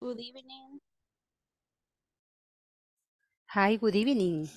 Good evening. Hi, good evening.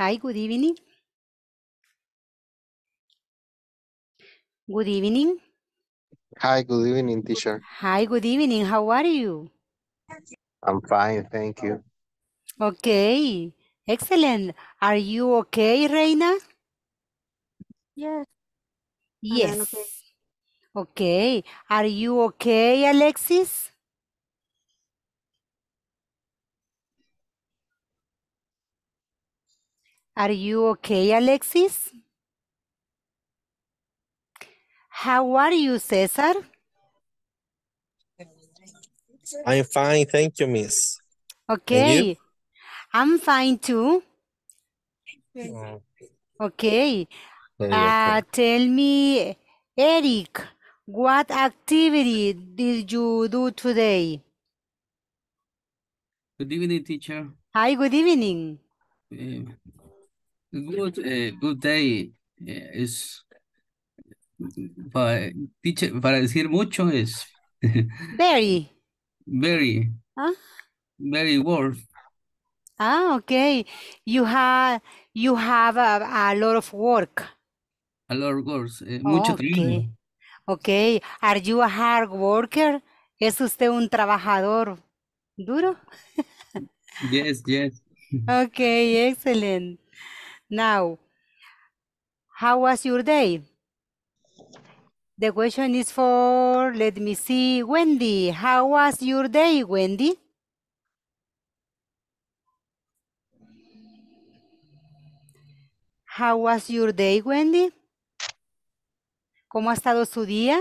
Hi, good evening. Good evening. Hi, good evening, teacher. Hi, good evening. How are you? I'm fine, thank you. Okay, excellent. Are you okay, Reina? Yes. Yes. Okay. okay. Are you okay, Alexis? Are you okay, Alexis? How are you, Cesar? I'm fine, thank you, miss. Okay, I'm fine too. Okay, uh, okay. Uh, tell me, Eric, what activity did you do today? Good evening, teacher. Hi, good evening. Um, Good, eh, good day eh, es para, para decir mucho es very, very, ¿Ah? very work. Ah, okay. You have you have a, lot of work. A lot of work. Eh, mucho okay. trabajo. Okay. Are you a hard worker? ¿Es usted un trabajador duro? Yes, yes. Okay, excelente. Now, how was your day? The question is for, let me see, Wendy. How was your day, Wendy? How was your day, Wendy? ¿Cómo ha estado su día?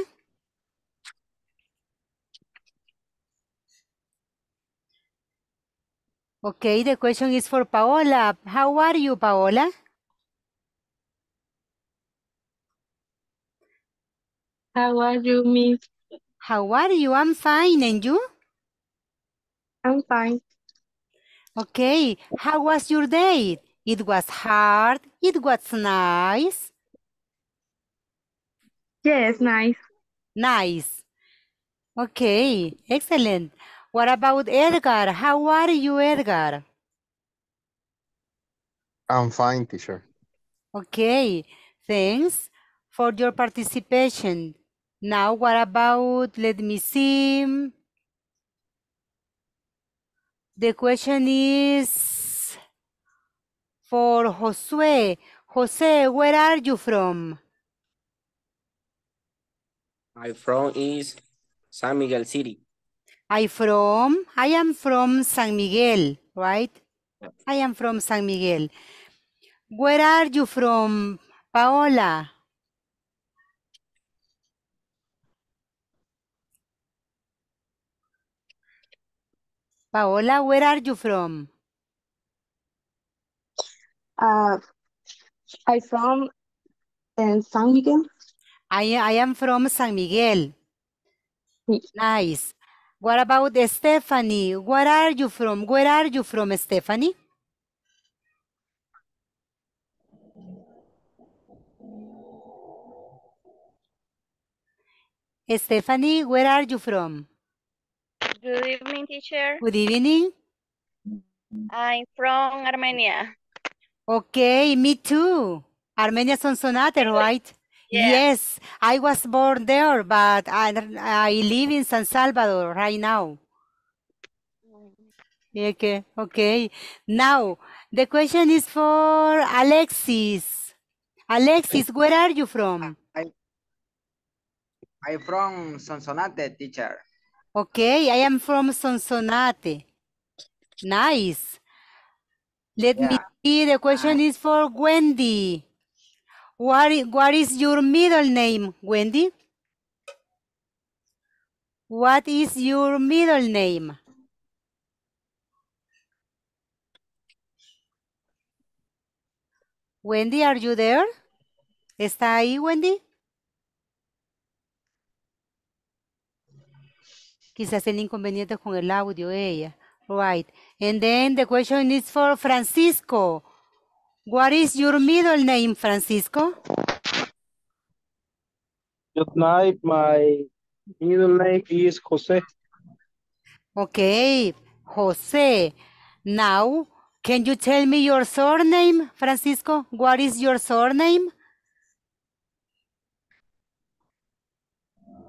Okay, the question is for Paola. How are you, Paola? How are you, Miss? How are you? I'm fine. And you? I'm fine. Okay. How was your day? It was hard. It was nice. Yes, nice. Nice. Okay. Excellent. What about Edgar? How are you, Edgar? I'm fine, teacher. Okay, thanks for your participation. Now, what about, let me see. The question is for Josue. Jose, where are you from? I'm from is San Miguel City. I from, I am from San Miguel, right? I am from San Miguel. Where are you from, Paola? Paola, where are you from? Uh, I'm from uh, San Miguel. I, I am from San Miguel. Nice. What about Stephanie? Where are you from? Where are you from, Stephanie? Stephanie, where are you from? Good evening, teacher. Good evening. I'm from Armenia. Okay, me too. Armenia Sonsonate, right? Yes. Yes, I was born there, but I, I live in San Salvador right now. Okay, okay. Now, the question is for Alexis. Alexis, where are you from? I, I'm from Sonsonate, teacher. Okay, I am from Sonsonate. Nice. Let yeah. me see, the question ah. is for Wendy. What is, your middle name, Wendy? What is your middle name? Wendy, are you there? ¿Está ahí, Wendy? Quizás tiene inconvenientes con el audio ella. Right. And then the question is for Francisco. What is your middle name, Francisco? Good night. My middle name is Jose. Okay, Jose. Now, can you tell me your surname, Francisco? What is your surname?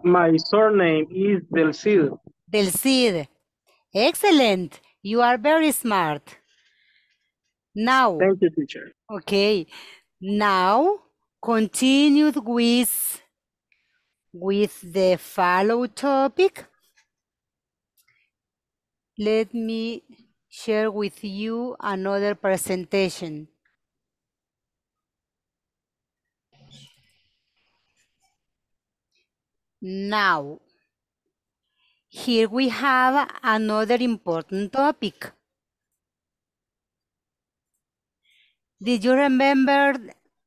My surname is Del Cid. Del Cid. Excellent. You are very smart. Now. Thank you, teacher. Okay. Now, continue with, with the follow topic. Let me share with you another presentation. Now, here we have another important topic. Did you remember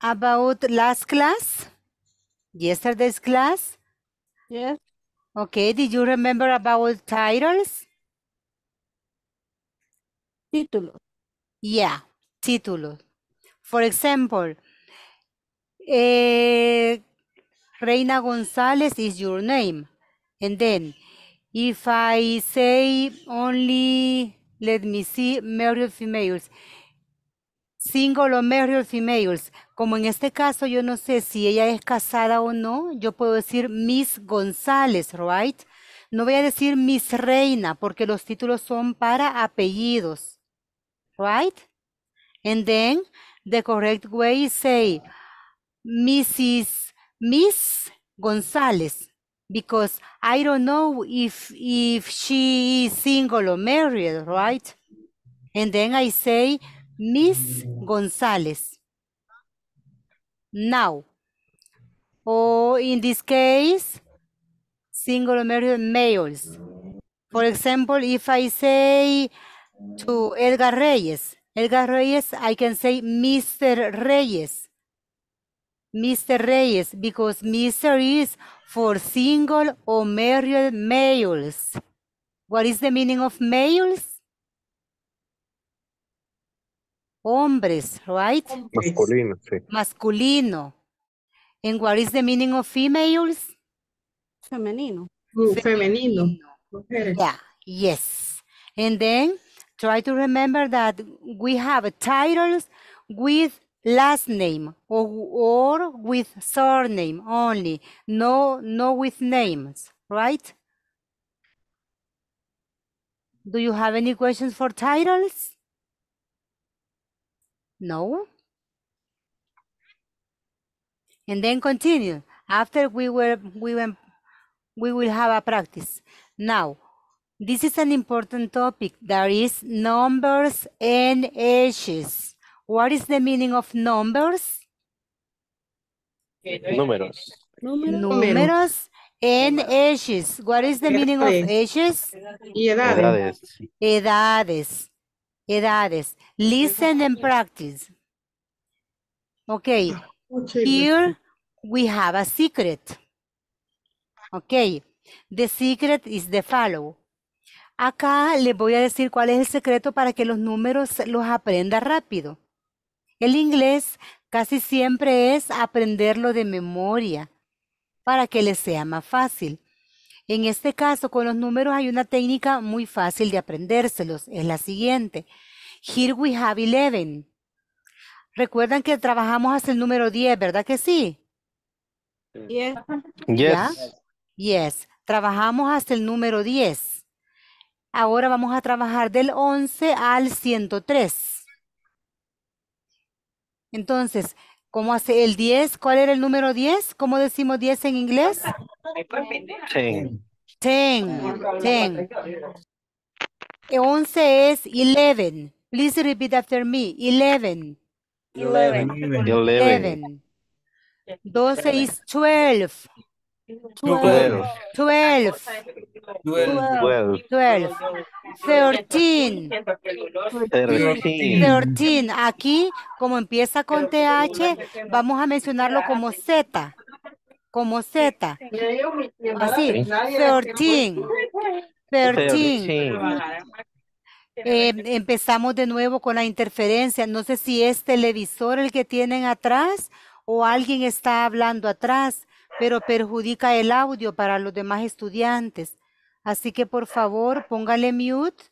about last class? Yesterday's class? Yes. Okay, did you remember about titles? Títulos. Yeah, títulos. For example, eh, Reina González is your name. And then, if I say only, let me see, married females, single or married females. Como en este caso yo no sé si ella es casada o no, yo puedo decir Miss González, right? No voy a decir Miss Reina porque los títulos son para apellidos, right? And then the correct way is say Mrs. Miss González because I don't know if if she is single or married, right? And then I say Miss González. Now. Or in this case, single American males. For example, if I say to Edgar Reyes, Edgar Reyes, I can say Mr. Reyes. Mr. Reyes, because Mr. is for single or married males. What is the meaning of males? Hombres, right? Masculino, sí. Masculino. And what is the meaning of females? Femenino. Femenino. Yeah, yes. And then try to remember that we have titles with last name or, or with surname only, no, no with names, right? Do you have any questions for titles? No. And then continue. After we were we went we will have a practice. Now, this is an important topic. There is numbers and ages. What is the meaning of numbers? Eh, números. Números and ages. What is the meaning of ages? edades. Edades. edades. Listen and practice. Okay. Here we have a secret. Okay. The secret is the follow. Acá les voy a decir cuál es el secreto para que los números los aprenda rápido. El inglés casi siempre es aprenderlo de memoria para que les sea más fácil. En este caso, con los números hay una técnica muy fácil de aprendérselos. Es la siguiente. Here we have 11. Recuerdan que trabajamos hasta el número 10, ¿verdad que sí? Yes. Yes. yes. Trabajamos hasta el número 10. Ahora vamos a trabajar del 11 al 103. Entonces, ¿Cómo hace el 10? ¿Cuál era el número 10? ¿Cómo decimos 10 en inglés? Ten. Ten. Ten. 11 es 11. Please repeat after me. 11. 11. 11. 11. 12 is 12. 12, 12, 12, 12 13, 13, Aquí, como empieza con TH, vamos a mencionarlo como Z. Como Z. Así, 13. 13. Eh, empezamos de nuevo con la interferencia. No sé si es televisor el que tienen atrás o alguien está hablando atrás pero perjudica el audio para los demás estudiantes. Así que por favor póngale mute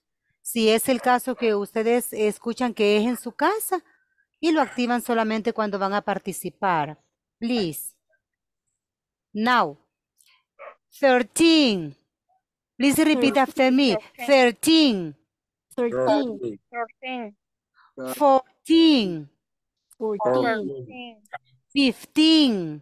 si es el caso que ustedes escuchan que es en su casa y lo activan solamente cuando van a participar. Please. Now. 13. Please repeat after me. 13. 13. 13. 14. 14. 15.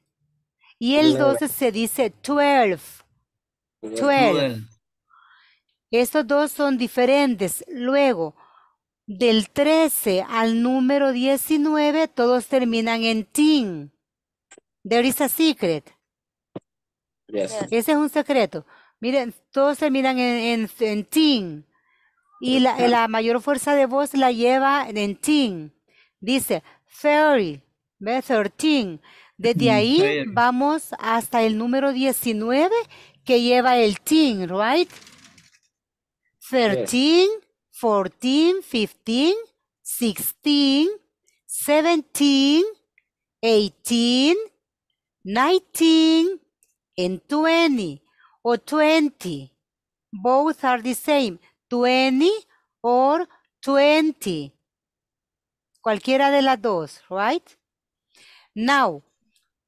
Y el 12 se dice 12. 12. Estos dos son diferentes. Luego, del 13 al número 19, todos terminan en teen. There is a secret. Ese es un secreto. Miren, todos terminan en, en, Y la, mayor fuerza de voz la lleva en teen. Dice, fairy, 13. Desde mm, ahí vamos hasta el número 19 que lleva el teen, right? 13, 14, 15, 16, 17, 18, 19, and 20 O 20. Both are the same. 20 or 20. Cualquiera de las dos, right? Now,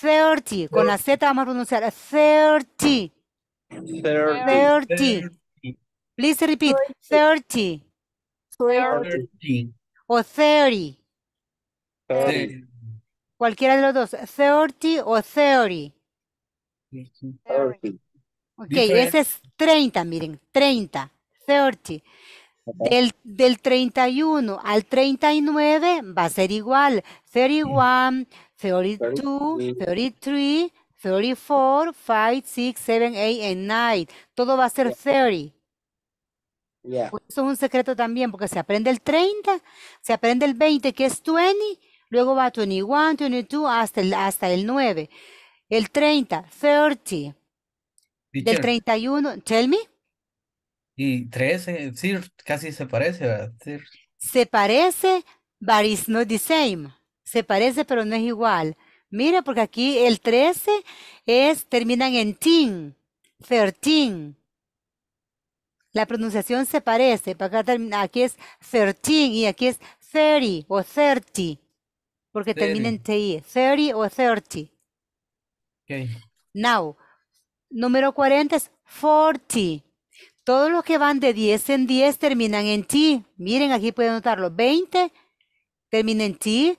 30, con la Z vamos a pronunciar 30. 30. Please repeat, 30. 30. O 30. 30. Cualquiera de los dos, 30 o 30. 30. Ok, ese es 30, miren, 30, 30. Del, del 31 al 39 va a ser igual, 31, 32, 33, 34, 5, 6, 7, 8, and 9. Todo va a ser 30. eso es un secreto también, porque se aprende el 30, se aprende el 20, que es 20, luego va 21, 22, hasta el, hasta 9. El 30, 30. el 31, tell me. Y 13, sí, casi se parece, ¿verdad? Se parece, but it's not the same. Se parece, pero no es igual. Mira, porque aquí el 13 es, terminan en teen, 13. La pronunciación se parece, aquí es 13 y aquí es 30 o 30, porque 30. termina en TI, 30 o 30. Okay. Now, número 40 es 40. Todos los que van de 10 en 10 terminan en ti. Miren, aquí pueden notarlo. 20 termina en ti.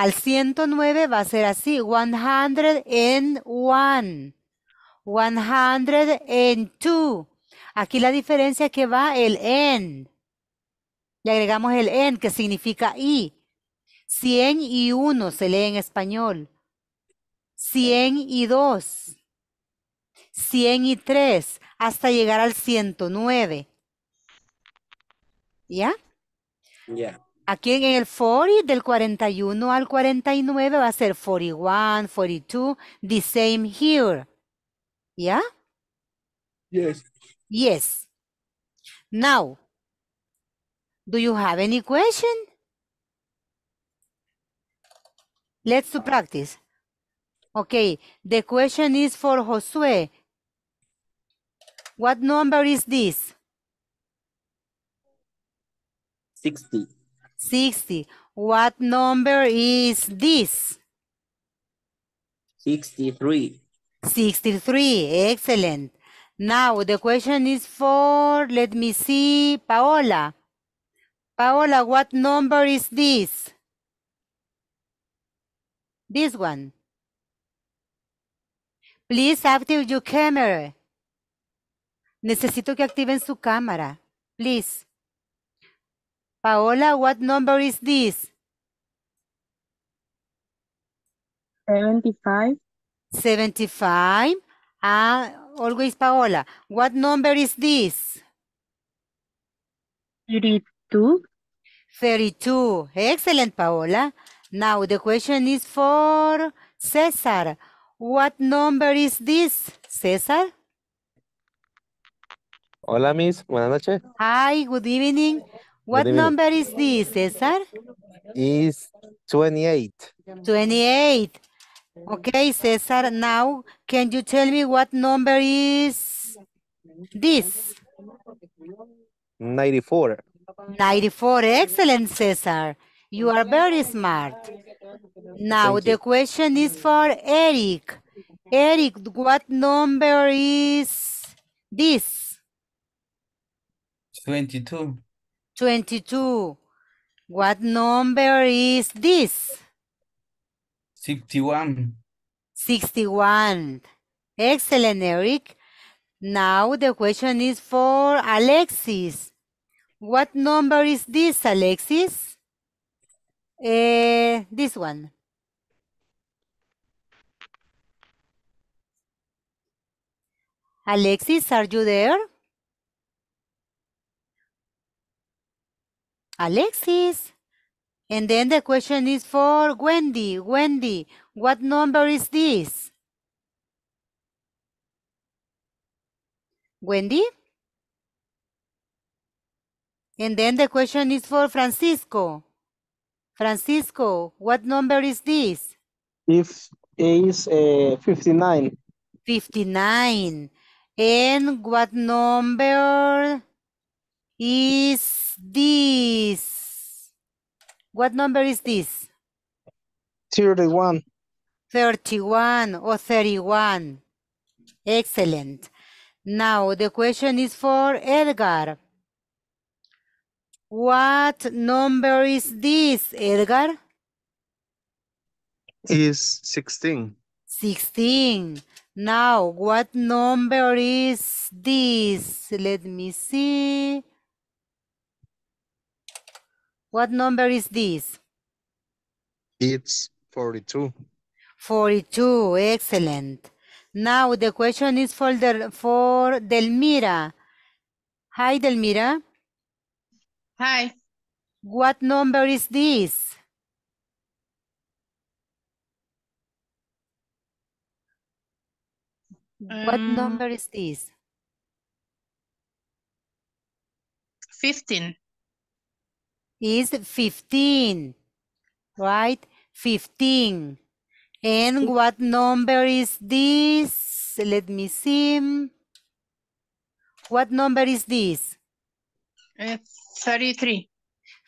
Al 109 va a ser así, 100 100 en 1. en 2. Aquí la diferencia que va el en. Le agregamos el en, que significa y. 100 y 1 se lee en español. 100 y 2. 100 y 3 hasta llegar al 109. ¿Ya? Ya. Aquí en el 40, del 41 al 49 va a ser 41, 42, the same here. Yeah? Yes. Yes. Now, do you have any question? Let's to practice. Okay, the question is for Josue. What number is this? 60. 60. What number is this? 63. 63. Excellent. Now, the question is for, let me see, Paola. Paola, what number is this? This one. Please active your camera. Necesito que activen su cámara. Please. Paola, what number is this? 75. 75. Ah, always Paola. What number is this? 32. 32. Excellent, Paola. Now the question is for Cesar. What number is this, Cesar? Hola, Miss. Buenas noches. Hi, good evening. What number is this, Cesar? Is 28. 28. Okay, Cesar, now can you tell me what number is this? 94. 94, excellent, Cesar. You are very smart. Now the question is for Eric. Eric, what number is this? 22. 22. What number is this? 61. 61. Excellent, Eric. Now the question is for Alexis. What number is this, Alexis? Uh, this one. Alexis, are you there? Alexis. And then the question is for Wendy. Wendy, what number is this? Wendy? And then the question is for Francisco. Francisco, what number is this? If is uh, 59. 59. And what number is this? What number is this? 31. 31 or 31. Excellent. Now the question is for Edgar. What number is this, Edgar? Is 16. 16. Now, what number is this? Let me see. What number is this? It's 42. 42, excellent. Now the question is for, the, for Delmira. Hi, Delmira. Hi. What number is this? Um, what number is this? 15 is 15, right? 15. And what number is this? Let me see. What number is this? Uh, 33.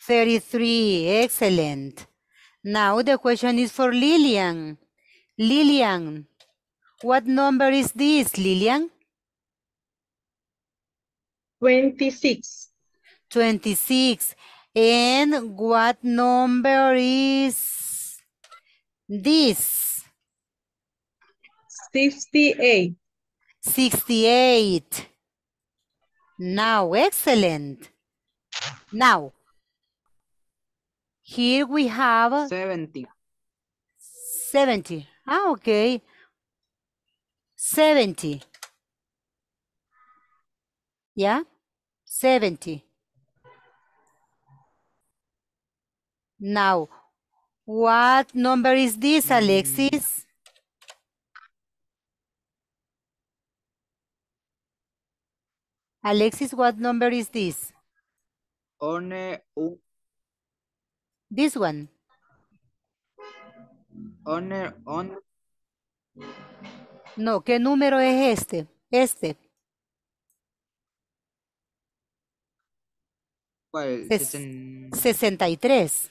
33, excellent. Now the question is for Lilian. Lilian, what number is this, Lilian? 26. 26. And what number is this? 68. 68. Now, excellent. Now, here we have 70. 70. Ah, okay. 70. Yeah? 70. Now, what number is this, Alexis? Mm. Alexis, what number is this? One, This one. One, No, ¿qué número es este? Este. ¿Cuál? y 63.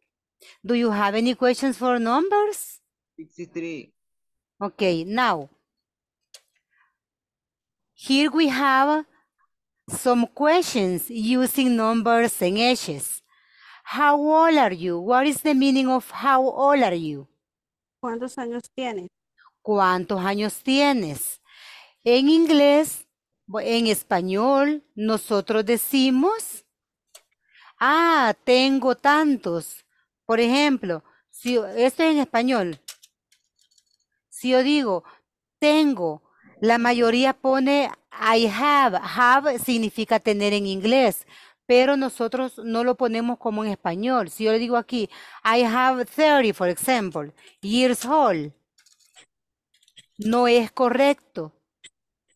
Do you have any questions for numbers? 63. Okay, now. Here we have some questions using numbers and ages. How old are you? What is the meaning of how old are you? ¿Cuántos años tienes? ¿Cuántos años tienes? En inglés, en español, nosotros decimos, ah, tengo tantos. Por ejemplo, si esto es en español. Si yo digo tengo, la mayoría pone I have. Have significa tener en inglés, pero nosotros no lo ponemos como en español. Si yo le digo aquí I have 30, for example, years old. No es correcto.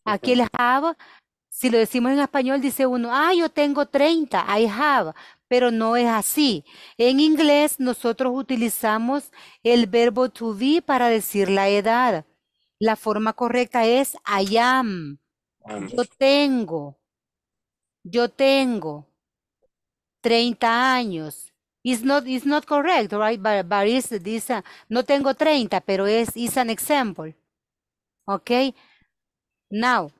Aquí el have si lo decimos en español, dice uno, ah, yo tengo 30, I have pero no es así. En inglés nosotros utilizamos el verbo to be para decir la edad. La forma correcta es I am. Yo tengo. Yo tengo 30 años. It's not, it's not correct, right? But, no tengo 30, pero es is an example. Okay? Now,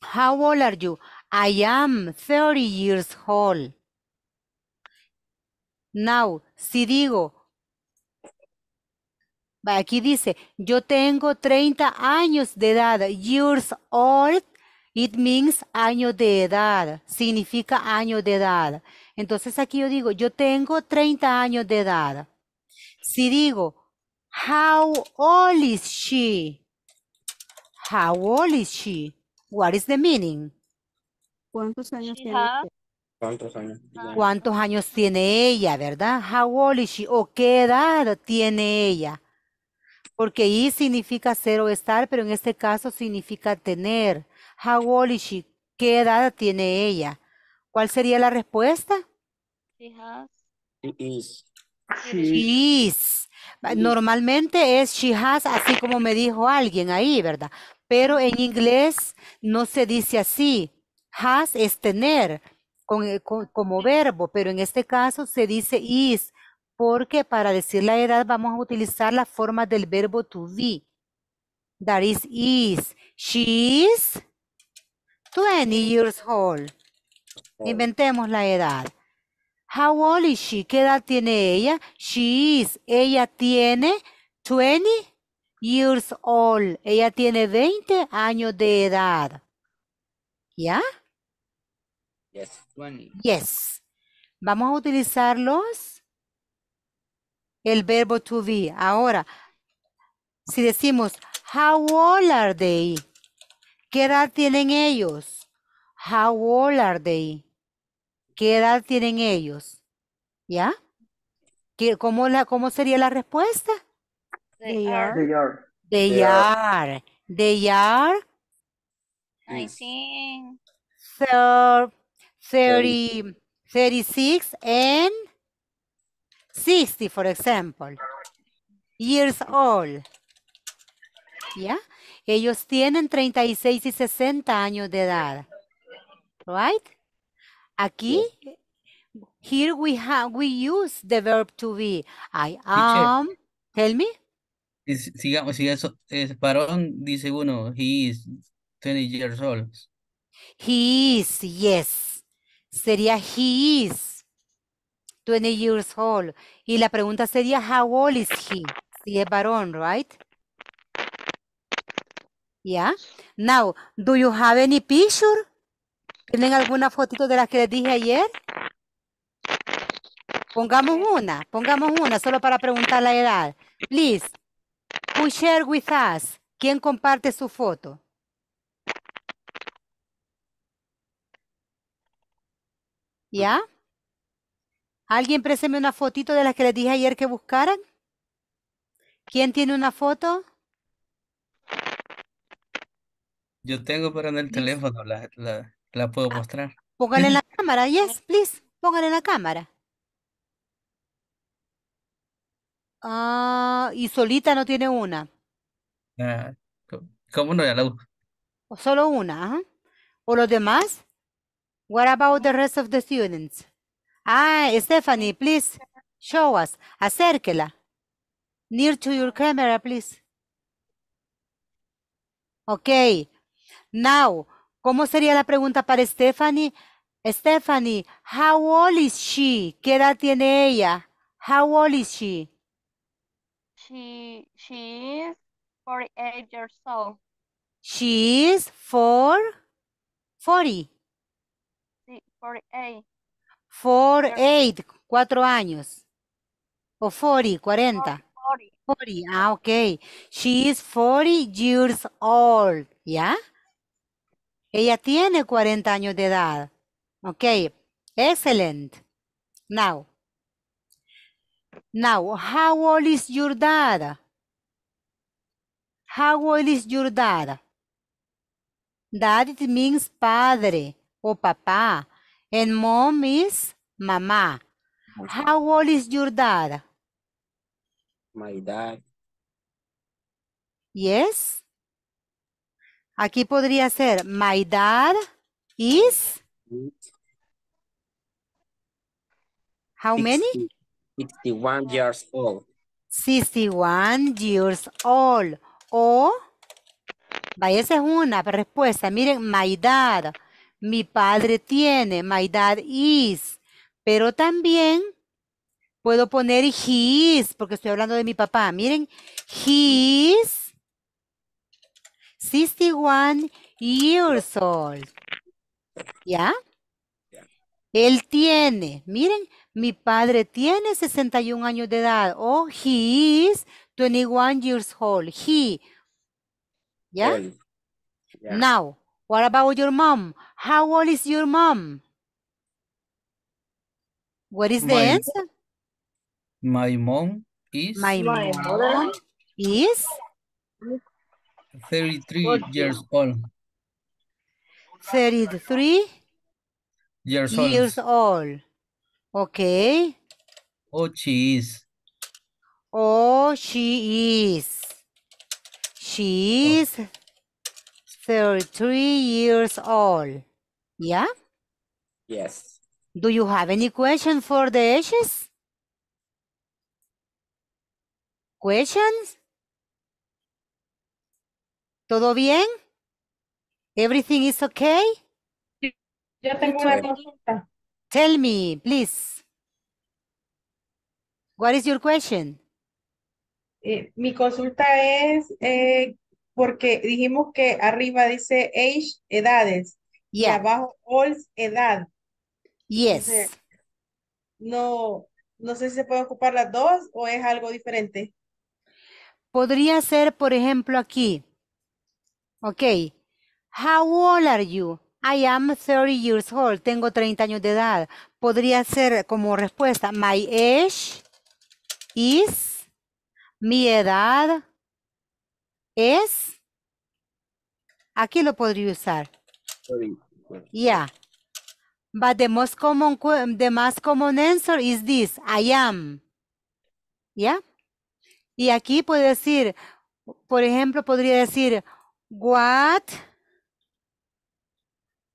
how old are you? I am 30 years old. Now, si digo, aquí dice, yo tengo 30 años de edad, years old, It means año de edad, significa año de edad. Entonces aquí yo digo, yo tengo 30 años de edad. Si digo, how old is she? How old is she? What is the meaning? ¿Cuántos años tiene? ¿Cuántos años? tiene ella, verdad? How old is she? ¿O qué edad tiene ella? Porque y significa ser o estar, pero en este caso significa tener. How old is she? ¿Qué edad tiene ella? ¿Cuál sería la respuesta? She has. She is. She is. Normalmente es she has, así como me dijo alguien ahí, ¿verdad? Pero en inglés no se dice así. Has es tener eh, como verbo, pero en este caso se dice is, porque para decir la edad vamos a utilizar la forma del verbo to be. That is is. She is 20 years old. Inventemos la edad. How old is she? ¿Qué edad tiene ella? She is. Ella tiene 20 years old. Ella tiene 20 años de edad. ¿Ya? Yes. Yes. Vamos a utilizarlos el verbo to be. Ahora, si decimos, how old are they? ¿Qué edad tienen ellos? How old are they? ¿Qué edad tienen ellos? ¿Ya? cómo, la, ¿Cómo sería la respuesta? They, are. They are. They, are. They are. 36 and 60, for example. Years old. Yeah. Ellos tienen 36 y 60 años de edad. Right? Aquí, here we have, we use the verb to be. I am. Tell me. Sigamos, sigamos, eso es varón, dice uno, he is 20 years old. He is, yes sería he is 20 years old. Y la pregunta sería how old is he? Si es varón, right? Yeah. Now, do you have any picture? ¿Tienen alguna fotito de las que les dije ayer? Pongamos una, pongamos una, solo para preguntar la edad. Please, who share with us? ¿Quién comparte su foto? ¿Ya? ¿Alguien présteme una fotito de las que les dije ayer que buscaran? ¿Quién tiene una foto? Yo tengo, pero en el teléfono la, puedo ah, mostrar. Póngale en la cámara, yes, please. Póngale en la cámara. Ah, y solita no tiene una. Ah, ¿cómo no? Ya la O solo una, ¿O los demás? What about the rest of the students? Ah, Stephanie, please show us. Acérquela. Near to your camera, please. Okay. Now, ¿cómo sería la pregunta para Stephanie? Stephanie, how old is she? ¿Qué edad tiene ella? How old is she? She, she is 48 years old. She is 40. 48. 48. 4 años. O 40, 40. 40. Ah, ok. She is 40 years old. ¿Ya? Ella tiene 40 años de edad. Ok. Excellent. Now. Now, how old is your dad? How old is your dad? Dad it means padre o papá And mom is mamá. How old is your dad? My dad. Yes. Aquí podría ser my dad is. How many? 61 years old. 61 years old. O, vaya, esa es una respuesta. Miren, my dad. Mi padre tiene, my dad is. Pero también puedo poner he is, porque estoy hablando de mi papá. Miren, he is 61 years old. ¿Ya? Él tiene, miren, mi padre tiene 61 años de edad. O oh, he is 21 years old. He. ¿Ya? Now, what about your mom? How old is your mom? What is the my, answer? My mom is... My, my mom is... 33 years old. 33 years old. Years old. Okay. Oh, she is. Oh, she is. She oh. is oh. 33 years old. Yeah? Yes. Do you have any question for the edges? Questions? ¿Todo bien? Everything is okay? Yo tengo una pregunta. Tell me, please. What is your question? Eh, mi consulta es eh, porque dijimos que arriba dice age, edades. Yeah. abajo, old edad. Yes. no, no sé si se puede ocupar las dos o es algo diferente. Podría ser, por ejemplo, aquí. Ok. How old are you? I am 30 years old. Tengo 30 años de edad. Podría ser como respuesta. My age is. Mi edad es. Aquí lo podría usar. Yeah. But the most common the most common answer is this, I am. Yeah. Y aquí puede decir, por ejemplo, podría decir, what?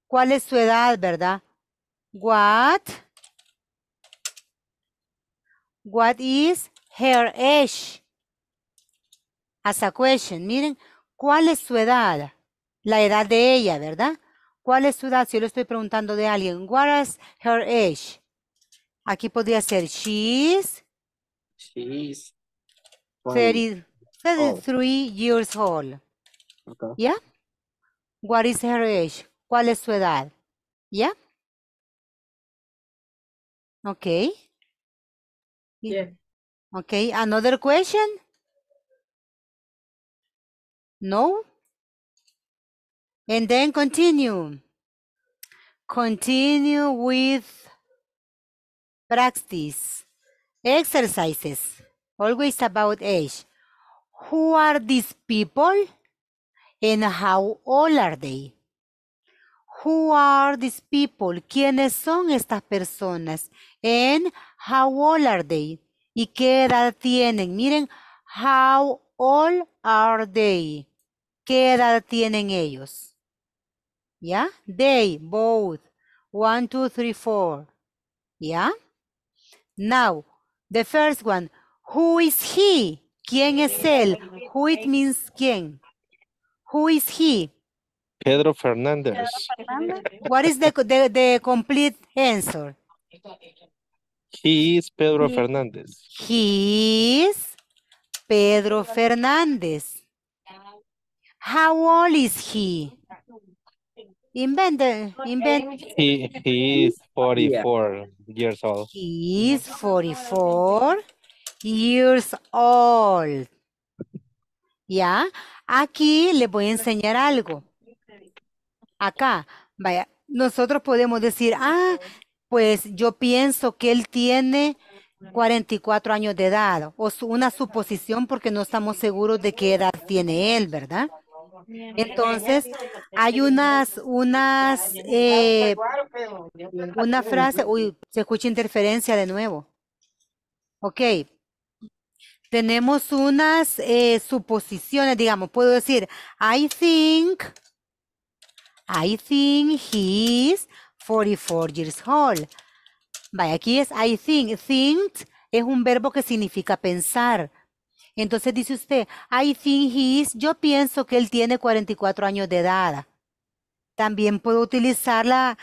¿Cuál es su edad, verdad? What? What is her age? As a question. Miren, ¿cuál es su edad? La edad de ella, ¿verdad? ¿Cuál es su edad? Si yo le estoy preguntando de alguien. What is her age? Aquí podría ser she's. She's. 33 years old. Okay. What is her age? ¿Cuál es su edad? ¿Ya? Okay. Yeah. Okay. Another question? No? And then continue. Continue with practice. Exercises. Always about age. Who are these people? And how old are they? Who are these people? ¿Quiénes son estas personas? And how old are they? ¿Y qué edad tienen? Miren, how old are they? ¿Qué edad tienen ellos? Yeah? They both. One, two, three, four. Yeah? Now, the first one. Who is he? ¿Quién es él? Who it means quién. Who is he? Pedro Fernandez. What is the, the, the complete answer? He is Pedro he, Fernandez. He is Pedro Fernandez. How old is he? Invented. Invented. He, is 44 years old. He is 44 years old. ¿Ya? Aquí le voy a enseñar algo. Acá, vaya, nosotros podemos decir, ah, pues yo pienso que él tiene 44 años de edad, o una suposición porque no estamos seguros de qué edad tiene él, ¿verdad? Entonces, hay unas, unas, eh, una frase, uy, se escucha interferencia de nuevo. Ok. Tenemos unas eh, suposiciones, digamos, puedo decir, I think, I think he is 44 years old. Vaya, aquí es I think, think es un verbo que significa pensar. Entonces dice usted, I think he is, yo pienso que él tiene 44 años de edad. También puedo utilizar la,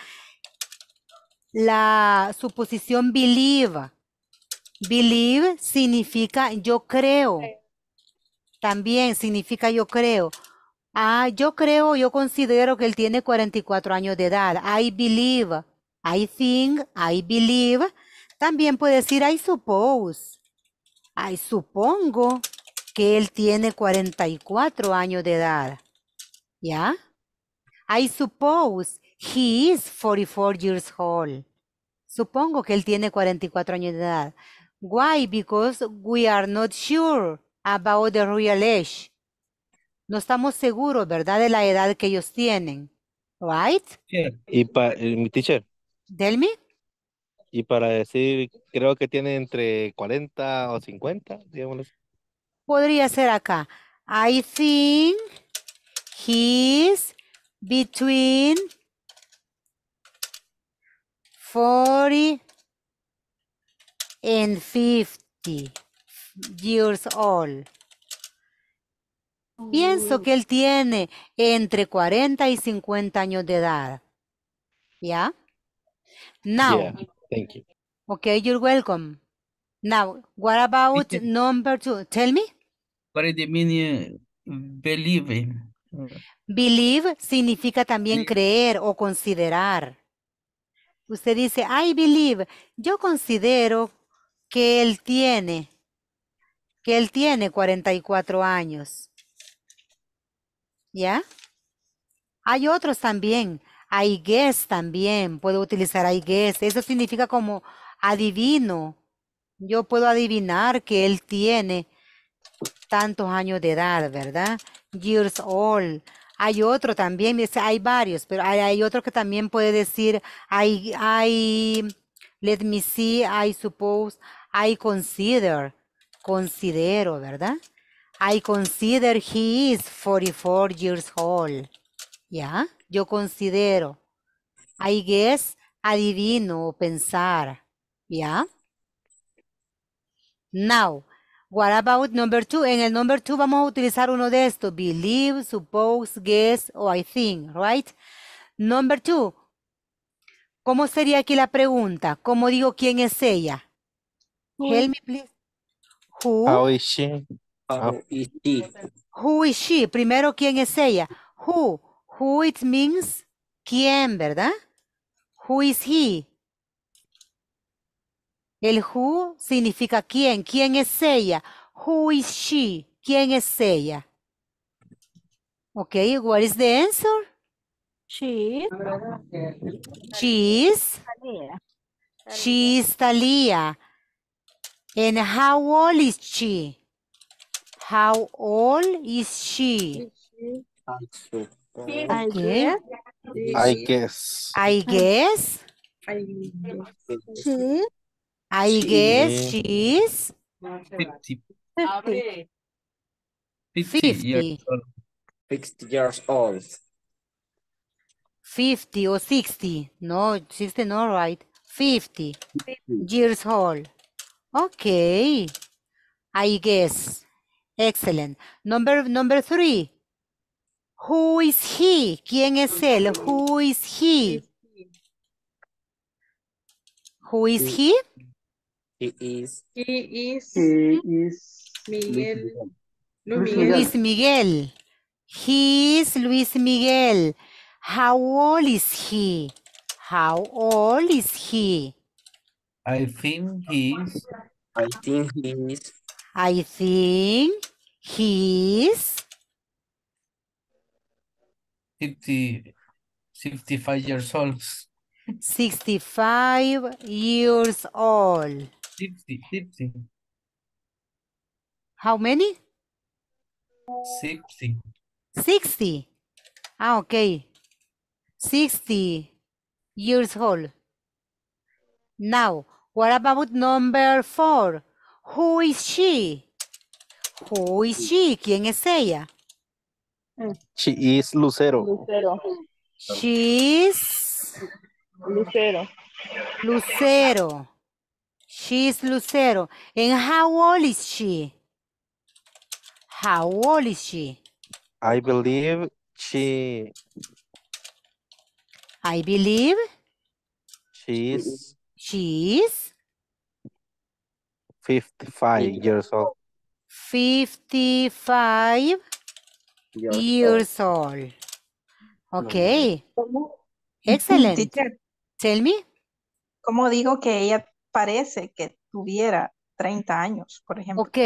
la suposición believe. Believe significa yo creo. También significa yo creo. Ah, yo creo, yo considero que él tiene 44 años de edad. I believe, I think, I believe. También puede decir I suppose. Ay, supongo que él tiene 44 años de edad. ¿Ya? I suppose he is 44 years old. Supongo que él tiene 44 años de edad. Why? Because we are not sure about the real age. No estamos seguros, ¿verdad? De la edad que ellos tienen. Right? Yeah. Y eh, teacher. Tell me. Y para decir, creo que tiene entre 40 o 50, digámoslo. Podría ser acá. I think he's between 40 and 50 years old. Pienso que él tiene entre 40 y 50 años de edad. ¿Ya? Now, Thank you. Okay, you're welcome. Now, what about este number two? Tell me. believe. Believe significa también creer o considerar. Usted dice, I believe. Yo considero que él tiene, que él tiene 44 años. ¿Ya? Hay otros también. I guess también, puedo utilizar I guess. Eso significa como adivino. Yo puedo adivinar que él tiene tantos años de edad, ¿verdad? Years old. Hay otro también, hay varios, pero hay, otro que también puede decir, I, I, let me see, I suppose, I consider, considero, ¿verdad? I consider he is 44 years old. ¿Ya? Yo considero. I guess, adivino o pensar. ¿Ya? Now, what about number two? En el number two vamos a utilizar uno de estos. Believe, suppose, guess o I think, right? Number two. ¿Cómo sería aquí la pregunta? ¿Cómo digo quién es ella? me, please. Who? is she? is she? Who is she? Primero, ¿quién es ella? Who? Who it means quién, ¿verdad? Who is he? El who significa quién. ¿Quién es ella? Who is she? ¿Quién es ella? Ok, what is the answer? She is. She is. She is Talia. And how old is she? How old Is she? I guess. I guess. I guess. I guess. She. I guess she is. 50. 50. 50 years old. years old. 50 or 60. No, 60 no right. 50, 50 years old. Okay. I guess. Excellent. Number number 3. Who is he? ¿Quién es él? Who is he? Who is he? He is. He is. He is. Miguel. Luis Miguel. Luis Miguel. He is Luis Miguel. How old is he? How old is he? I think he is. I think he is. I think he is. 50, 65 years old. 65 years old. 50, 50. How many? 60. 60. Ah, okay. 60 years old. Now, what about number four? Who is she? Who is she? ¿Quién es ella? She is Lucero. Lucero. She is... Lucero. Lucero. She is Lucero. And how old is she? How old is she? I believe she... I believe... She is... She is... 55 years old. 55 your oh. soul. Okay. ¿Cómo? Excellent. Tell me. ¿Cómo digo que ella parece que tuviera 30 años, por ejemplo? Ok.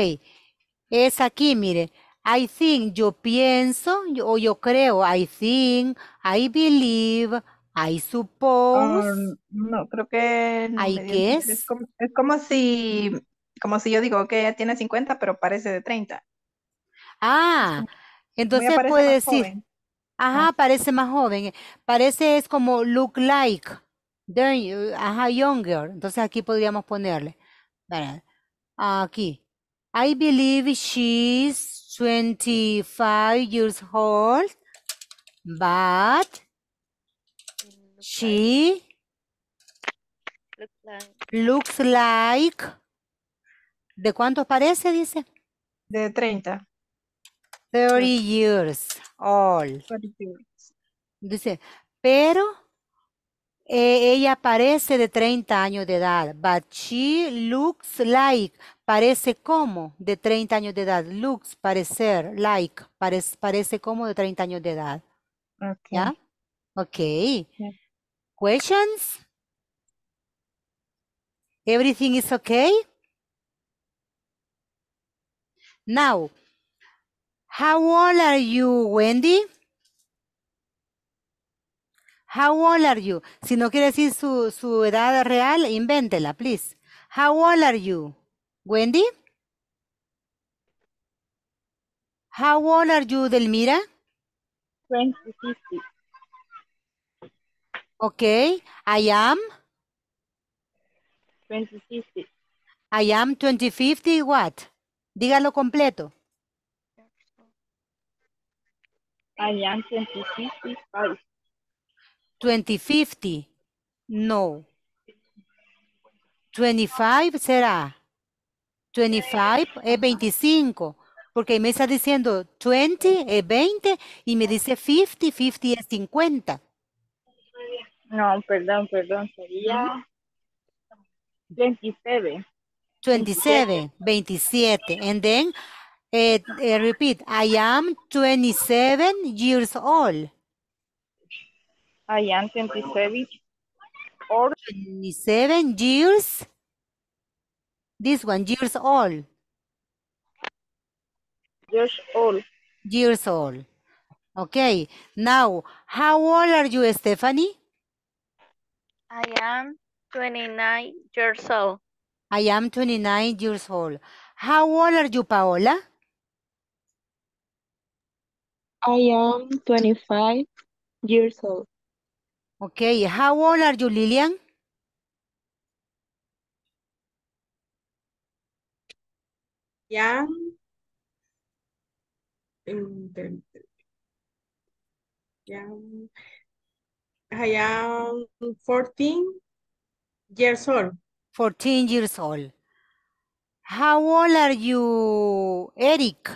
Es aquí, mire. I think, yo pienso yo, o yo creo. I think, I believe, I suppose. Um, no, creo que... I guess. Es como, es como si como si yo digo que ella tiene 50, pero parece de 30. Ah, entonces puede decir, ajá, ah. parece más joven. Eh, parece es como look like, eh, ajá, younger. Entonces aquí podríamos ponerle, aquí. I believe she's 25 years old, but she looks like, ¿de cuántos parece? Dice. De 30. 30 years all. Dice, pero eh, ella parece de 30 años de edad. But she looks like, parece como de 30 años de edad. Looks, parecer, like, parece como de 30 años de edad. ¿Ya? Ok. Questions? Everything is okay? Now, How old are you, Wendy? How old are you? Si no quiere decir su, su edad real, invéntela, please. How old are you, Wendy? How old are you, Delmira? 2050. Okay, I am? 2050. I am 2050, what? Dígalo completo. 2050? No. 25 será. 25 es 25. Porque me está diciendo 20 es 20 y me dice 50, 50 es 50. No, perdón, perdón, sería 27. 27, 27. And then Uh, uh, repeat, I am 27 years old. I am 27 or 27 years. This one, years old. Years old. Years old. Okay. Now, how old are you, Stephanie? I am 29 years old. I am 29 years old. How old are you, Paola? I am 25 years old. Okay, how old are you, Lilian? Yeah. Yeah. I am 14 years old. 14 years old. How old are you, Eric?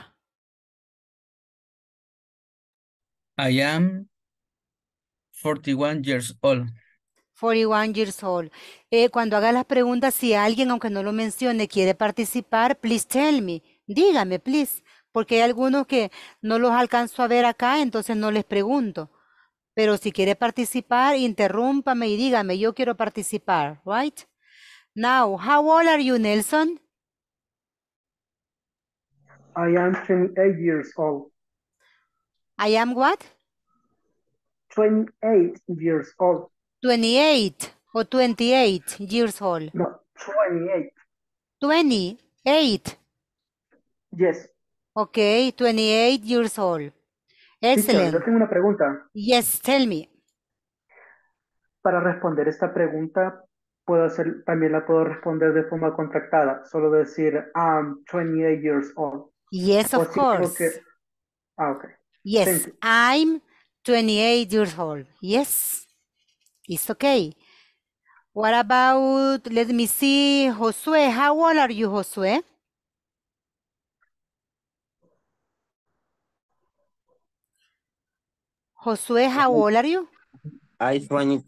I am 41 years old. 41 years old. Eh, cuando haga las preguntas, si alguien, aunque no lo mencione, quiere participar, please tell me. Dígame, please. Porque hay algunos que no los alcanzo a ver acá, entonces no les pregunto. Pero si quiere participar, interrúmpame y dígame, yo quiero participar, right? Now, how old are you, Nelson? I am 28 years old. I am what? 28 years old. 28 o 28 years old. No, 28. 28. Yes. Okay, 28 years old. Excelente. yo tengo una pregunta. Yes, tell me. Para responder esta pregunta, puedo hacer, también la puedo responder de forma contractada. Solo decir, I'm um, 28 years old. Yes, of course. Ah, okay. Yes, I'm 28 years old. Yes, it's okay. What about, let me see, Josue, how old are you, Josue? Josue, how old are you? I 20,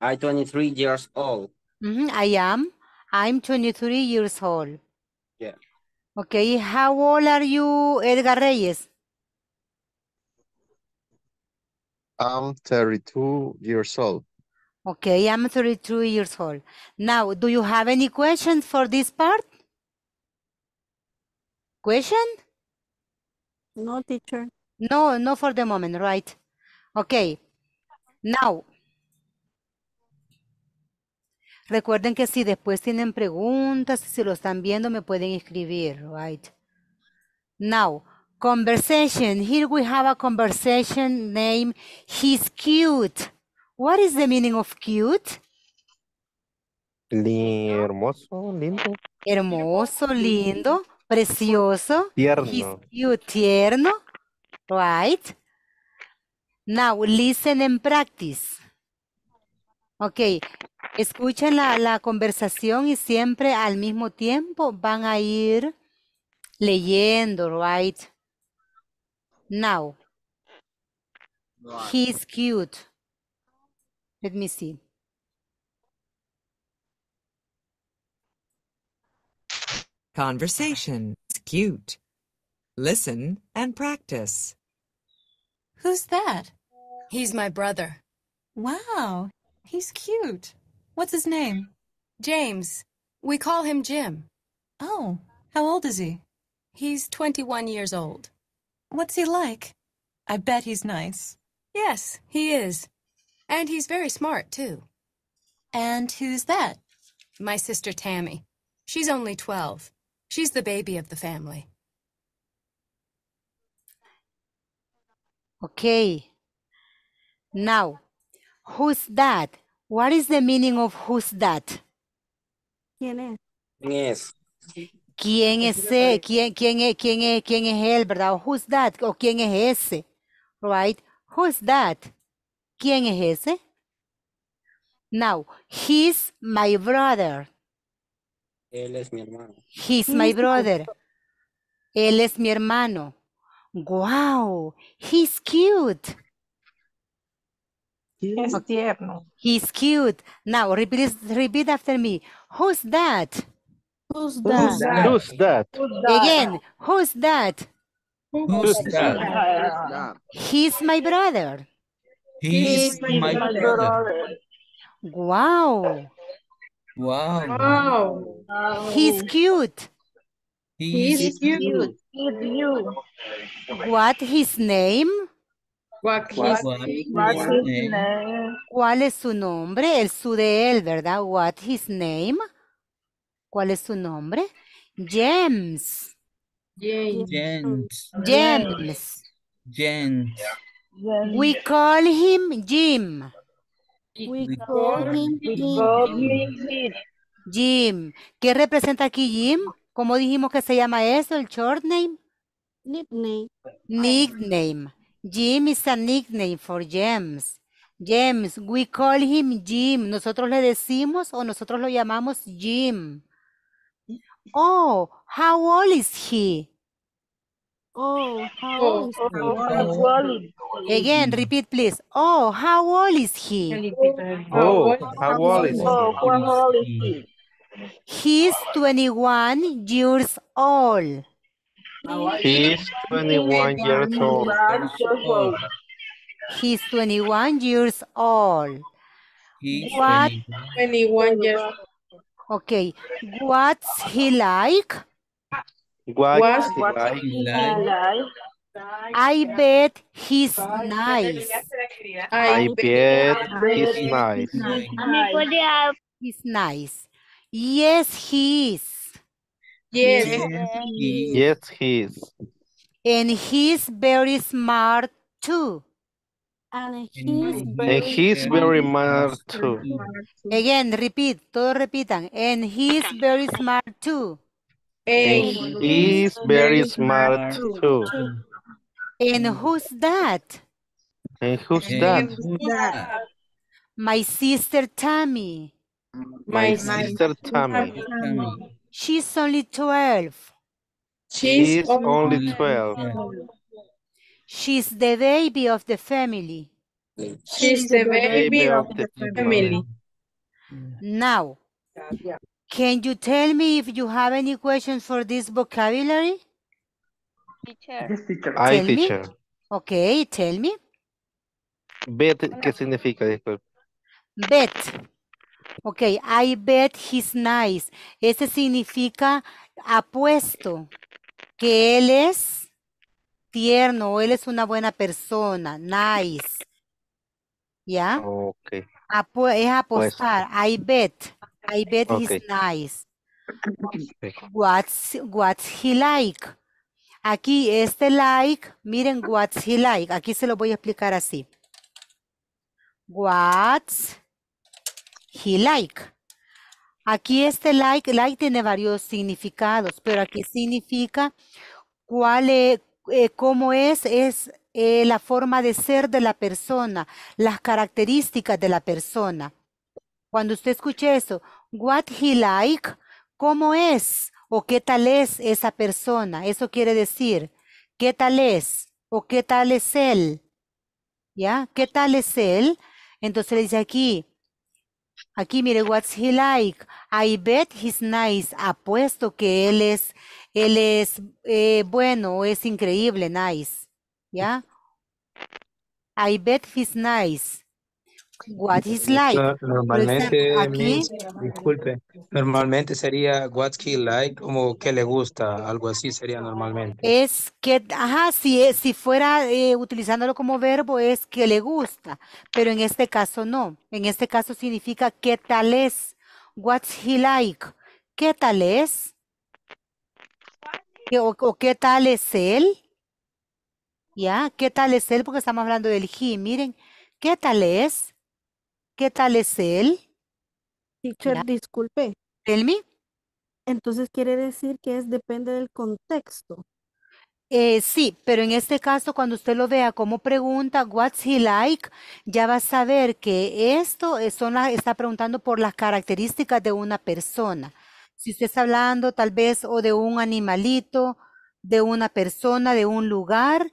I 23 years old. Mm -hmm, I am. I'm 23 years old. Yeah. Okay, how old are you, Edgar Reyes? I'm 32 years old. Okay, I'm 32 years old. Now, do you have any questions for this part? Question? No, teacher. No, no for the moment, right? Okay. Now. Recuerden que si después tienen preguntas, si lo están viendo, me pueden escribir, right? Now. Conversation. Here we have a conversation Name. He's cute. What is the meaning of cute? hermoso, lindo. Hermoso, lindo, precioso. Tierno. He's cute, tierno. Right? Now, listen and practice. Ok, escuchen la conversación y siempre al mismo tiempo van a ir leyendo, right? Now. He's cute. Let me see. Conversation. It's cute. Listen and practice. Who's that? He's my brother. Wow, he's cute. What's his name? James. We call him Jim. Oh, how old is he? He's 21 years old. What's he like? I bet he's nice. Yes, he is. And he's very smart, too. And who's that? My sister Tammy. She's only 12. She's the baby of the family. Okay. Now, who's that? What is the meaning of who's that? ¿Quién es? ¿Quién es? ¿Quién es ese? E? ¿Quién, quién, es, quién, es, ¿Quién es él, verdad? O who's that? ¿O quién es ese? Right? Who's that? ¿Quién es ese? Now, he's my brother. Él es mi hermano. He's my brother. Él es mi hermano. Wow, he's cute. Es tierno. He's cute. Now, repeat, repeat after me. Who's that? Who's that? Who's that? Again, who's that? Who's that? He's my brother. He's, my, brother. Wow. Wow. Wow. He's cute. He's, He's cute. cute. What his name? What, his, what, his name? ¿Cuál es su nombre? El su de él, ¿verdad? What his name? ¿Cuál es su nombre? James. James. James. We call him Jim. We call him Jim. Jim. ¿Qué representa aquí Jim? ¿Cómo dijimos que se llama eso, el short name? Nickname. Nickname. Jim is a nickname for James. James, we call him Jim. Nosotros le decimos o nosotros lo llamamos Jim. Oh, how old is he? Oh, how oh, old is he? Again, repeat please. Oh, how old is he? Oh, how old is he? He's 21 years old. He's 21 years old. He's 21 years old. He's what? 21 years old. Okay. What's he like? What's he like? He like? I bet he's nice. I, I bet, he's, nice. nice. He's nice. Yes, he is. Yes, yes, he is. And he's very smart too. And he's very, and he's very smart too. Again, repeat. Todos repitan. And he's very smart too. And he's very smart too. And who's that? And who's that? My sister Tammy. My, sister Tammy. She's only 12. She's, only 12. She's the baby of the family. She's the baby of the family. Now, can you tell me if you have any questions for this vocabulary? Teacher. Yes, teacher. Ay, tell teacher. Me. Ok, tell me. Bet, ¿qué significa? Bet. Ok, I bet he's nice. Ese significa apuesto que él es... tierno, él es una buena persona, nice. ¿Ya? Ok. es pues apostar, I bet, I bet he's nice. What's, what's he like? Aquí este like, miren what's he like, aquí se lo voy a explicar así. What's he like? Aquí este like, like tiene varios significados, pero aquí significa cuál es, eh, cómo es, es eh, la forma de ser de la persona, las características de la persona. Cuando usted escuche eso, what he like, cómo es o qué tal es esa persona, eso quiere decir, qué tal es o qué tal es él, ¿ya? ¿Qué tal es él? Entonces le dice aquí, Aquí mire, what's he like? I bet he's nice. Apuesto que él es él es eh, bueno, es increíble, nice. ¿Ya? I bet he's nice. What is like? Normalmente, aquí, disculpe, normalmente sería what's he like, como que le gusta, algo así sería normalmente. Es que, ajá, si, si fuera eh, utilizándolo como verbo es que le gusta, pero en este caso no. En este caso significa qué tal es, what's he like, qué tal es, ¿Qué, o, qué tal es él? ¿Ya? ¿Qué tal es él? Porque estamos hablando del he. Miren, ¿qué tal es? ¿Qué tal es él? Teacher, disculpe. ¿Tell me? Entonces quiere decir que es depende del contexto. Eh, sí, pero en este caso, cuando usted lo vea como pregunta, what's he like, ya va a saber que esto son está preguntando por las características de una persona. Si usted está hablando tal vez o de un animalito, de una persona, de un lugar,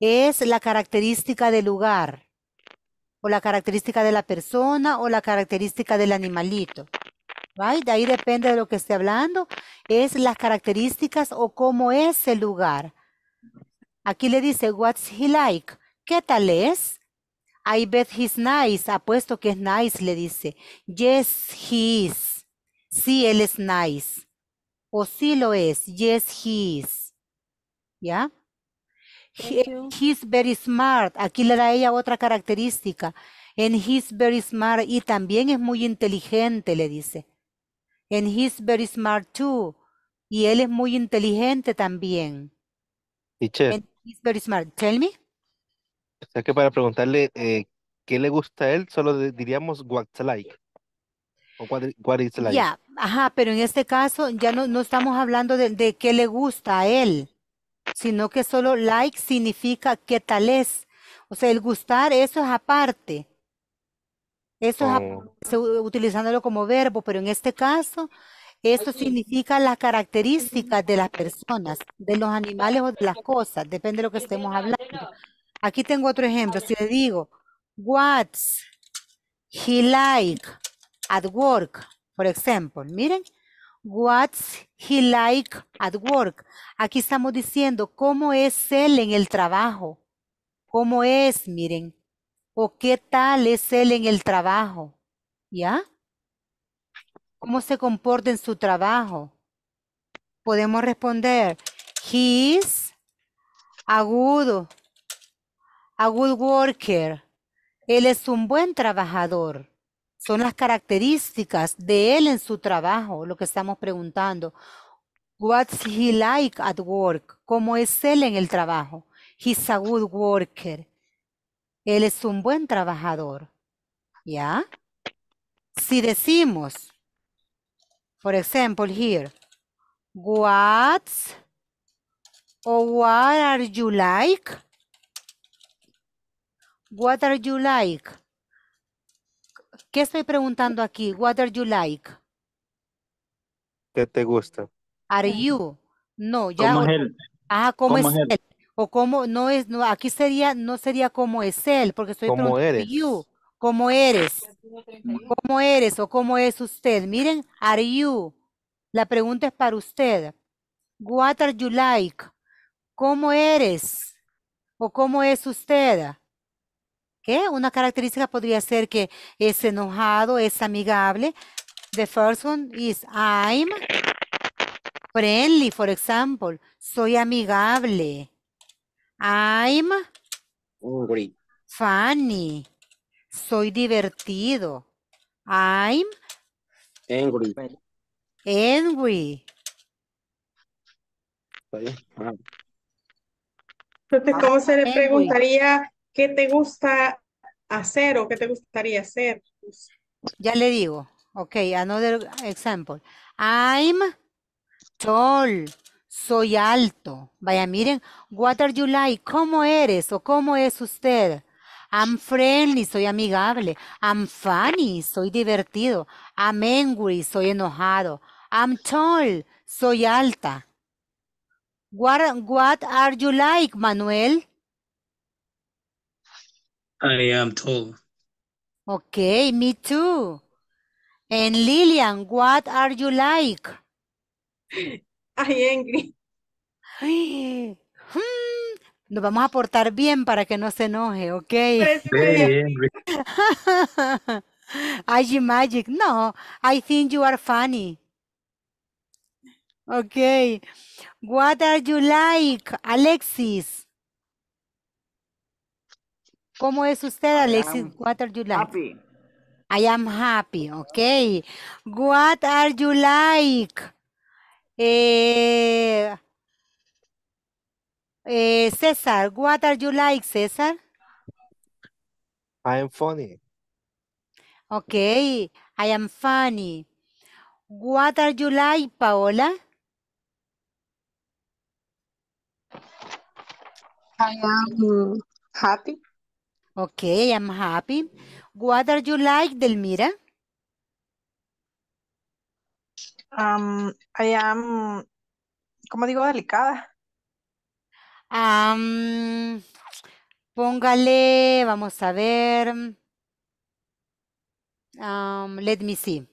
es la característica del lugar o la característica de la persona o la característica del animalito. Right? De ahí depende de lo que esté hablando, es las características o cómo es el lugar. Aquí le dice, what's he like? ¿Qué tal es? I bet he's nice. Apuesto que es nice, le dice. Yes, he is. Sí, él es nice. O sí lo es. Yes, he is. ¿Ya? he's very smart. Aquí le da ella otra característica. And he's very smart. Y también es muy inteligente, le dice. And he's very smart too. Y él es muy inteligente también. he's very smart. Tell me. O sea que para preguntarle eh, qué le gusta a él, solo diríamos what's like. Ya, ajá, pero en este caso ya no, estamos hablando de, de qué le gusta a él, sino que solo like significa qué tal es. O sea, el gustar, eso es aparte. Eso es oh. utilizándolo como verbo, pero en este caso, eso significa las características de las personas, de los animales o de las cosas, depende de lo que estemos hablando. Aquí tengo otro ejemplo. Si le digo, what's he like? at work. Por ejemplo, miren, what's he like at work. Aquí estamos diciendo cómo es él en el trabajo. Cómo es, miren. O qué tal es él en el trabajo. ¿Ya? ¿Cómo se comporta en su trabajo? Podemos responder, he is agudo, a good worker. Él es un buen trabajador. Son las características de él en su trabajo, lo que estamos preguntando. What's he like at work? ¿Cómo es él en el trabajo? He's a good worker. Él es un buen trabajador. ¿Ya? Si decimos, por ejemplo, here, what's or what are you like? What are you like? ¿Qué estoy preguntando aquí? What are you like? ¿Qué te gusta? Are you? No, ya. ¿Cómo es él? Ah, ¿cómo, es él? O cómo no es, no, aquí sería, no sería cómo es él, porque estoy ¿Cómo preguntando eres? you. ¿Cómo eres? ¿Cómo eres o cómo es usted? Miren, are you? La pregunta es para usted. What are you like? ¿Cómo eres? ¿O cómo es usted? Una característica podría ser que es enojado, es amigable. The first one is I'm friendly, for example. Soy amigable. I'm angry Funny. Soy divertido. I'm angry. Angry. ¿cómo se le preguntaría ¿Qué te gusta hacer o qué te gustaría hacer? Ya le digo. Ok, another example. I'm tall. Soy alto. Vaya, miren. What are you like? ¿Cómo eres o cómo es usted? I'm friendly, soy amigable. I'm funny, soy divertido. I'm angry, soy enojado. I'm tall, soy alta. What, what are you like, Manuel? I am tall. Okay, me too. And Lillian, what are you like? I angry. Hmm, nos vamos a portar bien para que no se enoje, ¿ok? Very angry. Magic, no, I think you are funny. Okay, what are you like, Alexis? ¿Cómo es usted, Alexis? What are you like? I am happy, ok. What are you like? Eh, eh, César, what are you like, César? I am funny. Ok, I am funny. What are you like, Paola? I am happy. Okay, I'm happy. What are you like, Delmira? Um, I am, ¿cómo digo? Delicada. Um, póngale, vamos a ver. Um, let me see.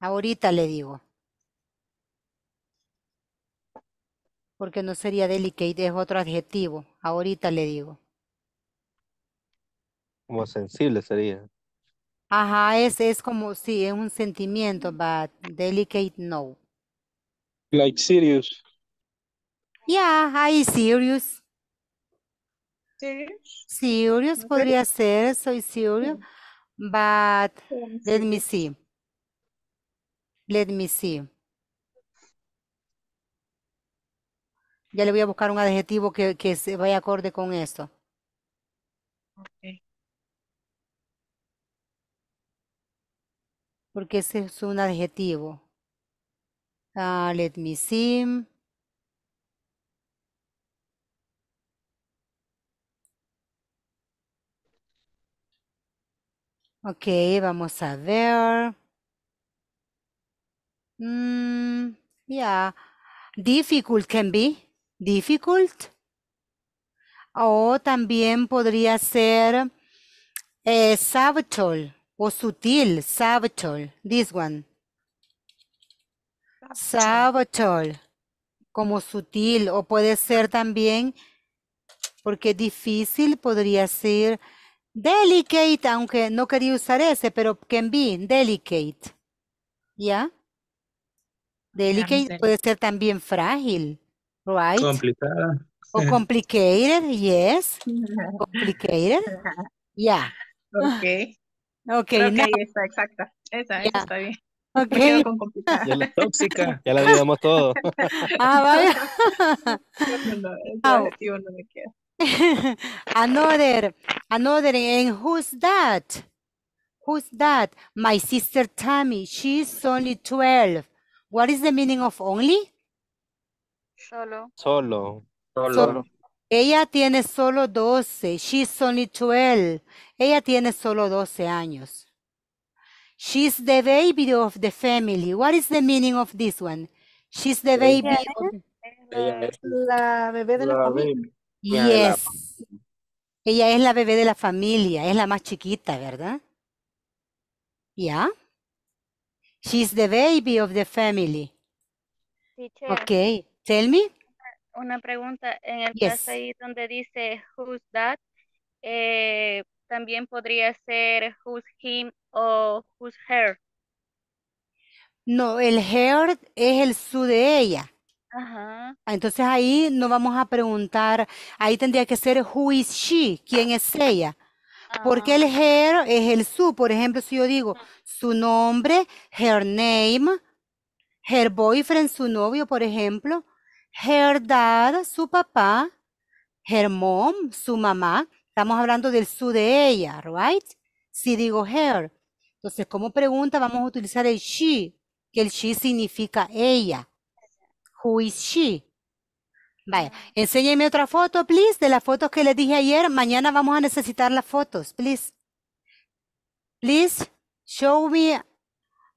Ahorita le digo. Porque no sería delicate, es otro adjetivo. Ahorita le digo. Como sensible sería. Ajá, ese es como, sí, es un sentimiento, but delicate no. Like serious. Yeah, I serious. Serious? Serious podría ser, soy serious, but let me see. Let me see. Ya le voy a buscar un adjetivo que, que se vaya acorde con esto. Okay. porque ese es un adjetivo. Ah, let me see. Ok, vamos a ver. Mm, yeah. Difficult can be. Difficult. O también podría ser eh, subtle o sutil, subtle, this one. Subtle, como sutil, o puede ser también, porque difícil podría ser delicate, aunque no quería usar ese, pero can be, delicate. ¿Ya? Delicate puede ser también frágil, right? Complicada. O complicated, yes. Complicated. ya. Okay. Ok, ahí está, exacta. Esa, está bien. Okay. Con ya la tóxica, ya la todo. Ah, vaya. no, no, no me queda. Another, another, and who's that? Who's that? My sister Tammy, she's only 12. What is the meaning of only? Solo. Solo. Solo. Solo. Ella tiene solo 12. She's only 12. Ella tiene solo 12 años. She's the baby of the family. What is the meaning of this one? She's the baby. es la bebé de la, familia. Yes. Ella es la bebé de la familia. Es la más chiquita, ¿verdad? Yeah. She's the baby of the family. Okay. Tell me. Una pregunta, en el caso ahí donde dice who's that, eh, también podría ser who's him o who's her. No, el her es el su de ella. Entonces ahí no vamos a preguntar, ahí tendría que ser who is she, quién es ella. Porque el ah. her es el su, por ejemplo, si yo digo su nombre, her name, her boyfriend, su novio, por ejemplo, Her dad, su papá. Her mom, su mamá. Estamos hablando del su de ella, right? Si digo her. Entonces, como pregunta, vamos a utilizar el she, que el she significa ella. Who is she? Vaya, enséñeme otra foto, please, de las fotos que les dije ayer. Mañana vamos a necesitar las fotos, please. Please, show me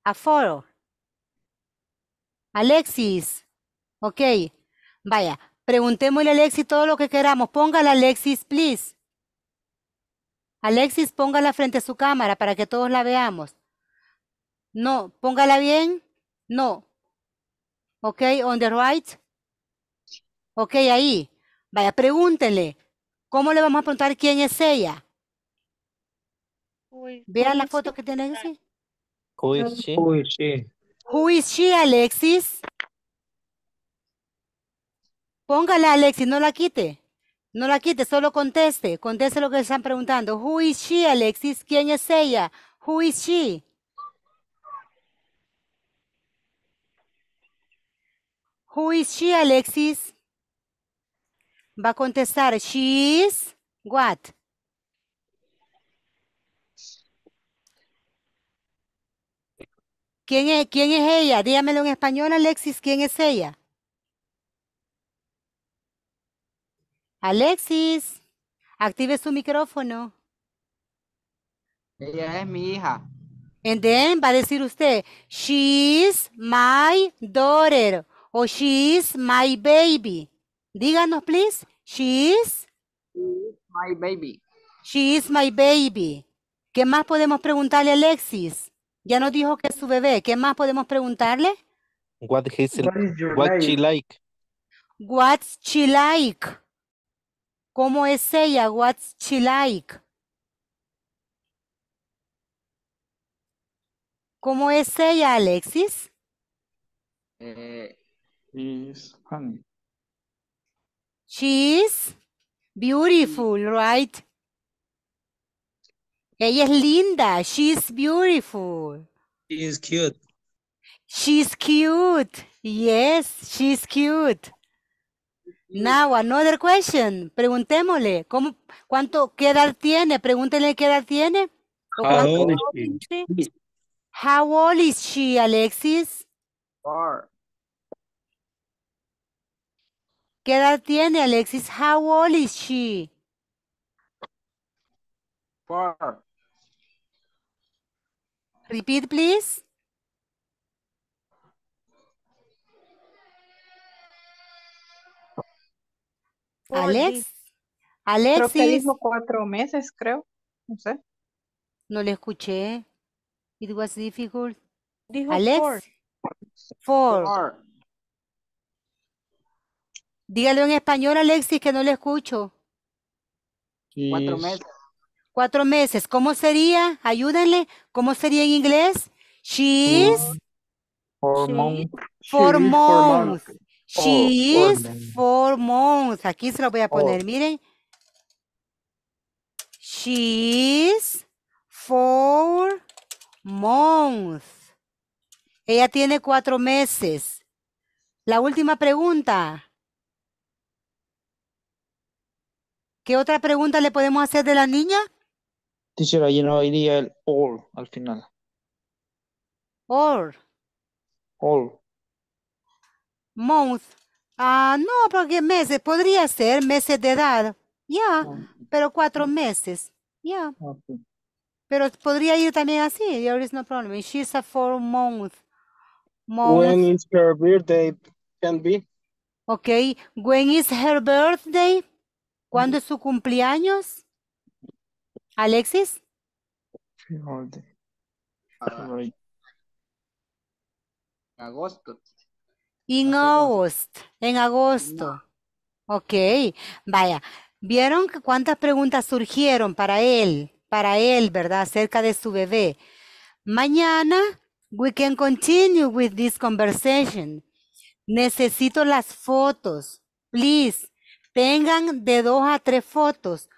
a photo. Alexis, ok. Vaya, preguntémosle a Alexis todo lo que queramos. Póngala, Alexis, please. Alexis, póngala frente a su cámara para que todos la veamos. No, póngala bien. No. Ok, on the right. Ok, ahí. Vaya, pregúntenle. ¿Cómo le vamos a preguntar quién es ella? Vean la foto que tiene así. Who is she? Who is she, Alexis? Póngala, Alexis, no la quite. No la quite, solo conteste. Conteste lo que están preguntando. Who is she, Alexis? ¿Quién es ella? Who is she? Who is she, Alexis? Va a contestar, she is what? ¿Quién es, ¿Quién es ella? Dígamelo en español, Alexis, ¿quién es ella? Alexis, active su micrófono. Ella es mi hija. And then va a decir usted, she is my daughter o is my baby. Díganos, please. is my baby. She is my baby. ¿Qué más podemos preguntarle a Alexis? Ya nos dijo que es su bebé. ¿Qué más podemos preguntarle? What, she like? What's she like? ¿Cómo es ella? What's she like? ¿Cómo es ella, Alexis? Eh, is funny. She is beautiful, mm. right? Ella es linda. She's beautiful. She's cute. She's cute. Yes, she's cute. Now, another question. Preguntémosle, ¿cómo, cuánto, ¿qué edad tiene? Pregúntele qué edad tiene. How old is she? How old is she, Alexis? Four. ¿Qué edad tiene, Alexis? How old is she? Four. Repeat, please. Alex. Alexis. Creo que dijo cuatro meses, creo. No sé. No le escuché. It was difficult. Dijo Alex. Four. Four. Dígalo en español, Alexis, que no le escucho. Yes. Cuatro meses. Cuatro meses. ¿Cómo sería? Ayúdenle. ¿Cómo sería en inglés? She is. Four, months. four months. She oh, oh, is four months. Aquí se lo voy a oh. poner, miren. She is four months. Ella tiene cuatro meses. La última pregunta. ¿Qué otra pregunta le podemos hacer de la niña? Teacher, yo no iría el all al final. All. All. Month. Ah, no, porque meses, podría ser meses de edad. Ya, yeah, pero cuatro meses. Ya. Yeah. Pero podría ir también así, there is no problem. She's a four month. month. When is her birthday? Can be. Ok, when is her birthday? ¿Cuándo mm. es su cumpleaños? Alexis? All ah. Agosto. In August, en agosto. Ok, vaya. ¿Vieron cuántas preguntas surgieron para él, para él, verdad, acerca de su bebé? Mañana, we can continue with this conversation. Necesito las fotos, please. Tengan de dos a tres fotos,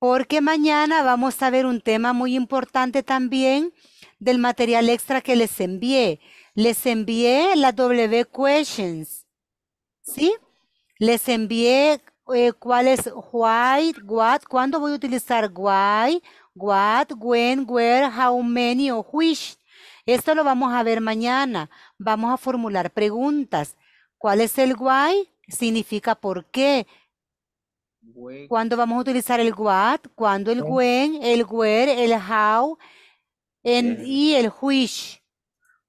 porque mañana vamos a ver un tema muy importante también del material extra que les envié. Les envié las W questions. ¿Sí? Les envié eh, cuál es why, what, cuándo voy a utilizar why, what, when, where, how many o which. Esto lo vamos a ver mañana. Vamos a formular preguntas. ¿Cuál es el why? Significa por qué. ¿Cuándo vamos a utilizar el what? ¿Cuándo el when? ¿El where? ¿El how? y el which.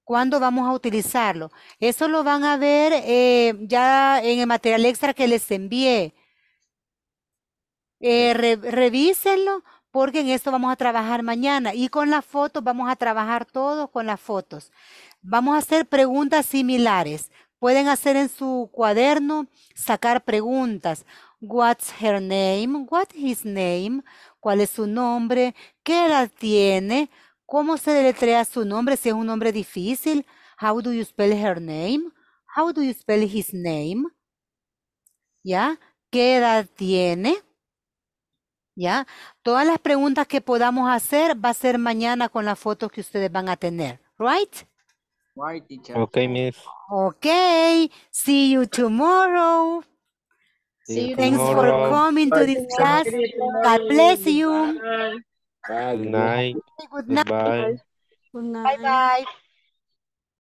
¿Cuándo vamos a utilizarlo? Eso lo van a ver eh, ya en el material extra que les envié. Eh, revísenlo porque en esto vamos a trabajar mañana y con las fotos vamos a trabajar todos con las fotos. Vamos a hacer preguntas similares. Pueden hacer en su cuaderno, sacar preguntas. What's her name? What's his name? ¿Cuál es su nombre? ¿Qué edad tiene? ¿Cómo se deletrea su nombre si es un nombre difícil? How do you spell her name? How do you spell his name? ¿Ya? ¿Qué edad tiene? ¿Ya? Todas las preguntas que podamos hacer va a ser mañana con las fotos que ustedes van a tener. Right? Right, teacher. Okay, miss. Okay. See you tomorrow. See you Thanks for coming to this class. God bless you. Bye. Good night. Good night. Bye. Good night. Bye. -bye.